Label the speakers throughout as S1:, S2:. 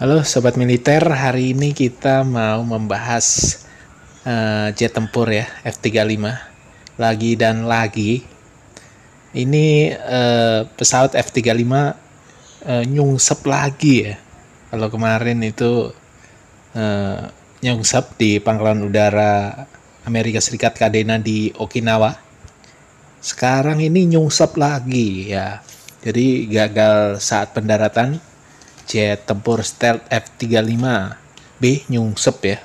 S1: Halo sobat militer, hari ini kita mau membahas uh, jet tempur ya F-35 lagi dan lagi. Ini uh, pesawat F-35 uh, eh, nyungsep lagi ya. Kalau kemarin itu uh, nyungsep di pangkalan udara Amerika Serikat Kadena di Okinawa. Sekarang ini nyungsep lagi ya. Jadi gagal saat pendaratan jet Tempur Stealth F-35 B. Nyungsep ya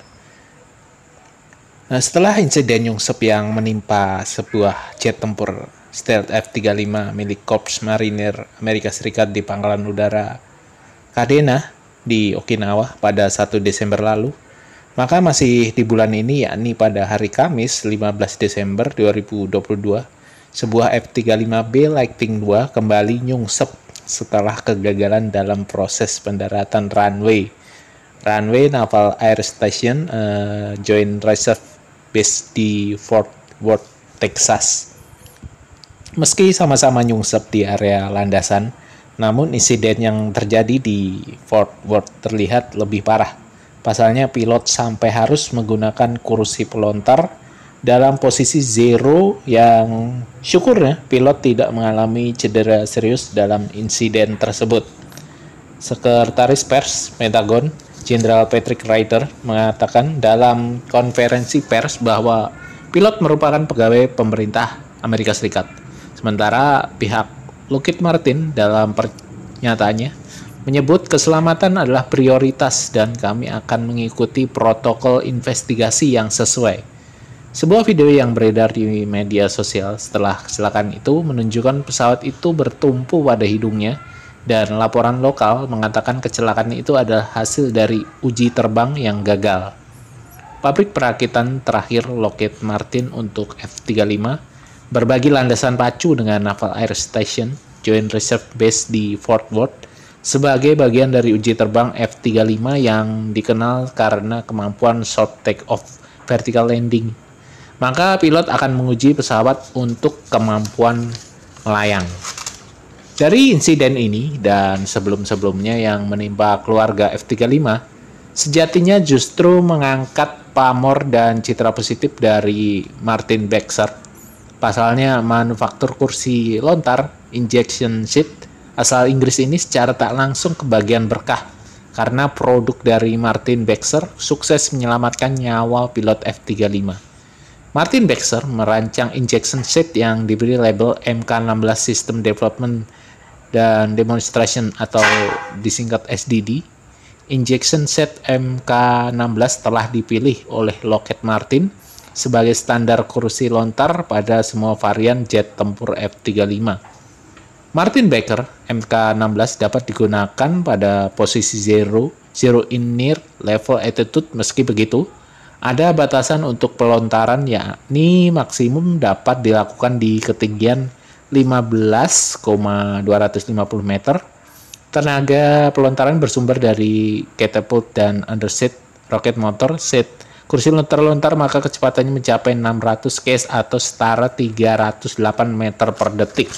S1: Nah, setelah insiden nyungsep yang menimpa sebuah jet tempur Stealth F-35 milik Korps Marinir Amerika Serikat di pangkalan udara Kadena di Okinawa pada 1 Desember lalu, maka masih di bulan ini yakni pada hari Kamis 15 Desember 2022, sebuah F-35B Lightning II kembali nyungsep setelah kegagalan dalam proses pendaratan runway. Runway Naval Air Station uh, Joint Reserve Base di Fort Worth, Texas. Meski sama-sama nyungsep di area landasan, namun insiden yang terjadi di Fort Worth terlihat lebih parah. Pasalnya pilot sampai harus menggunakan kursi pelontar dalam posisi zero yang syukurnya pilot tidak mengalami cedera serius dalam insiden tersebut. Sekretaris pers Pentagon, Jenderal Patrick Ryder mengatakan dalam konferensi pers bahwa pilot merupakan pegawai pemerintah Amerika Serikat. Sementara pihak Lockheed Martin dalam pernyataannya menyebut keselamatan adalah prioritas dan kami akan mengikuti protokol investigasi yang sesuai. Sebuah video yang beredar di media sosial setelah kecelakaan itu menunjukkan pesawat itu bertumpu pada hidungnya dan laporan lokal mengatakan kecelakaan itu adalah hasil dari uji terbang yang gagal. Pabrik perakitan terakhir Lockheed Martin untuk F-35 berbagi landasan pacu dengan Naval Air Station Joint Reserve Base di Fort Worth sebagai bagian dari uji terbang F-35 yang dikenal karena kemampuan short take off vertical landing maka pilot akan menguji pesawat untuk kemampuan melayang. Dari insiden ini dan sebelum-sebelumnya yang menimpa keluarga F-35, sejatinya justru mengangkat pamor dan citra positif dari Martin Baxter. Pasalnya, manufaktur kursi lontar, injection seat, asal Inggris ini secara tak langsung kebagian berkah karena produk dari Martin Baxter sukses menyelamatkan nyawa pilot F-35. Martin Baxter merancang injection set yang diberi label MK16 System Development dan Demonstration atau disingkat SDD. Injection set MK16 telah dipilih oleh Lockheed Martin sebagai standar kursi lontar pada semua varian jet tempur F-35. Martin Baker MK16 dapat digunakan pada posisi zero, zero in near level attitude meski begitu ada batasan untuk pelontaran yakni maksimum dapat dilakukan di ketinggian 15,250 meter. Tenaga pelontaran bersumber dari catapult dan underseat roket motor seat. Kursi terlontar maka kecepatannya mencapai 600 case atau setara 308 meter per detik.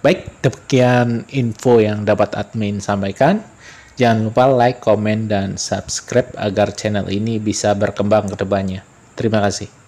S1: Baik, demikian info yang dapat admin sampaikan. Jangan lupa like, komen, dan subscribe agar channel ini bisa berkembang ke depannya. Terima kasih.